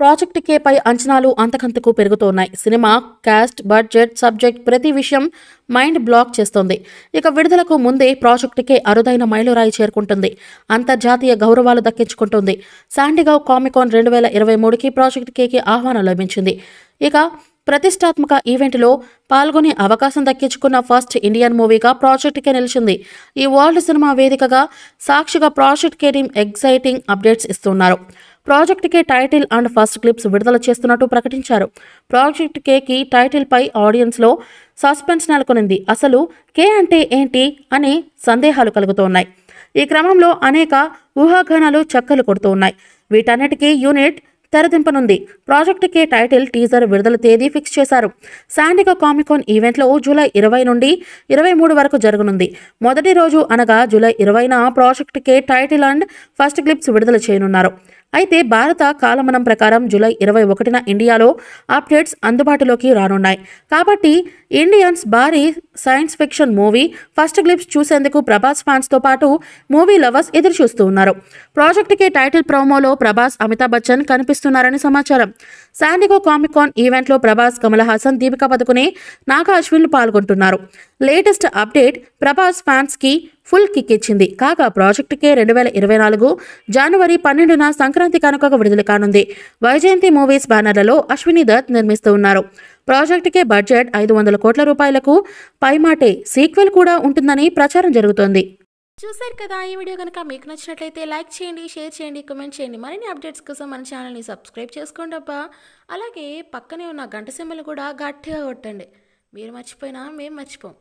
project పై అంచనాలు అంతకంతకు పెరుగుతున్నాయి సినిమా క్యాస్ట్ బడ్జెట్ సబ్జెక్ట్ ప్రతి విషయం మైండ్ బ్లాక్ చేస్తోంది ఇక విడుదలకు ముందే ప్రాజెక్టుకే కే అరుదైన మైలురాయి చేరుకుంటుంది అంతర్జాతీయ గౌరవాలు దక్కించుకుంటుంది శాండిగావ్ కామికాన్ రెండు వేల ఇరవై మూడుకి ప్రాజెక్టు కేకి ఆహ్వానం లభించింది ఇక ప్రతిష్టాత్మక ఈవెంట్లో పాల్గొనే అవకాశం దక్కించుకున్న ఫస్ట్ ఇండియన్ మూవీగా ప్రాజెక్ట్ కే నిలిచింది ఈ వరల్డ్ సినిమా వేదికగా సాక్షిగా project K team exciting updates ఇస్తున్నారు K title and first clips విడుదల చేస్తున్నట్టు ప్రకటించారు ప్రాజెక్ట్ కేకి టైటిల్పై ఆడియన్స్లో సస్పెన్స్ నెలకొనింది అసలు కే అంటే ఏంటి అని సందేహాలు కలుగుతున్నాయి ఈ క్రమంలో అనేక ఊహాఘనాలు చక్కలు కొడుతూ ఉన్నాయి వీటన్నిటికీ యూనిట్ తెరదింపనుంది ప్రాజెక్ట్ కే టైటిల్ టీజర్ విడుదల తేదీ ఫిక్స్ చేశారు శాండిగో కామికాన్ ఈవెంట్లో జూలై ఇరవై నుండి ఇరవై మూడు వరకు జరగనుంది మొదటి రోజు అనగా జూలై ఇరవైన project K title and first clips విడుదల చేయనున్నారు అయితే భారత కాలమనం ప్రకారం జూలై ఇరవై ఒకటిన ఇండియాలో అప్డేట్స్ అందుబాటులోకి రానున్నాయి కాబట్టి ఇండియన్స్ భారీ science fiction movie first clips చూసేందుకు ప్రభాస్ ఫ్యాన్స్తో పాటు మూవీ లవర్స్ ఎదురు చూస్తూ ఉన్నారు ప్రాజెక్టుకి టైటిల్ ప్రోమోలో ప్రభాస్ అమితాబ్ బచ్చన్ కనిపిస్తున్నారని సమాచారం శాండిగో కామికాన్ ఈవెంట్లో ప్రభాస్ కమల్ హాసన్ దీపికా పదుకునే నాగా అశ్విన్లు పాల్గొంటున్నారు లేటెస్ట్ అప్డేట్ ప్రభాస్ ఫ్యాన్స్కి ఫుల్ కిక్ ఇచ్చింది కాగా ప్రాజెక్టుకే రెండు వేల ఇరవై నాలుగు జనవరి పన్నెండున సంక్రాంతి కనుక విడుదల కానుంది వైజయంతి మూవీస్ బ్యానర్లలో అశ్విని దత్ నిర్మిస్తూ ఉన్నారు ప్రాజెక్టుకే బడ్జెట్ ఐదు వందల కోట్ల రూపాయలకు పైమాటే సీక్వెల్ కూడా ఉంటుందని ప్రచారం జరుగుతోంది చూసారు కదా ఈ వీడియో కనుక మీకు నచ్చినట్లయితే లైక్ చేయండి షేర్ చేయండి కమెంట్ చేయండి మరిన్ని అప్డేట్స్ కోసం మన ఛానల్ని సబ్స్క్రైబ్ చేసుకోండి అబ్బా అలాగే పక్కనే ఉన్న గంట సింబల్ కూడా గట్టిగా కొట్టండి మీరు మర్చిపోయినా మేము మర్చిపోం